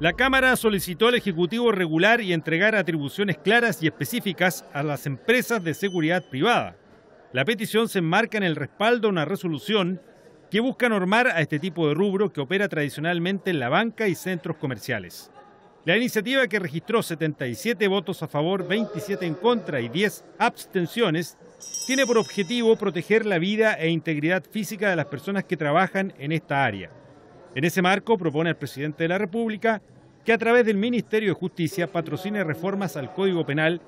La Cámara solicitó al Ejecutivo regular y entregar atribuciones claras y específicas a las empresas de seguridad privada. La petición se enmarca en el respaldo a una resolución que busca normar a este tipo de rubro que opera tradicionalmente en la banca y centros comerciales. La iniciativa que registró 77 votos a favor, 27 en contra y 10 abstenciones, tiene por objetivo proteger la vida e integridad física de las personas que trabajan en esta área. En ese marco propone el presidente de la República que a través del Ministerio de Justicia patrocine reformas al Código Penal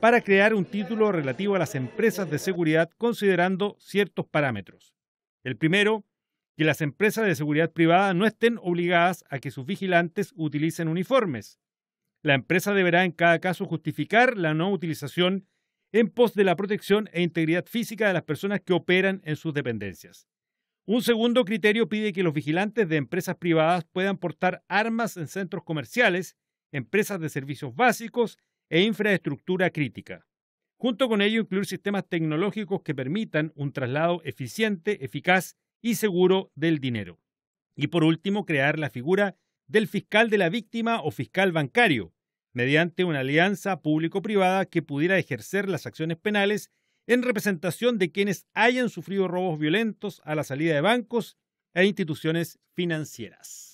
para crear un título relativo a las empresas de seguridad considerando ciertos parámetros. El primero, que las empresas de seguridad privada no estén obligadas a que sus vigilantes utilicen uniformes. La empresa deberá en cada caso justificar la no utilización en pos de la protección e integridad física de las personas que operan en sus dependencias. Un segundo criterio pide que los vigilantes de empresas privadas puedan portar armas en centros comerciales, empresas de servicios básicos e infraestructura crítica. Junto con ello, incluir sistemas tecnológicos que permitan un traslado eficiente, eficaz y seguro del dinero. Y por último, crear la figura del fiscal de la víctima o fiscal bancario, mediante una alianza público-privada que pudiera ejercer las acciones penales en representación de quienes hayan sufrido robos violentos a la salida de bancos e instituciones financieras.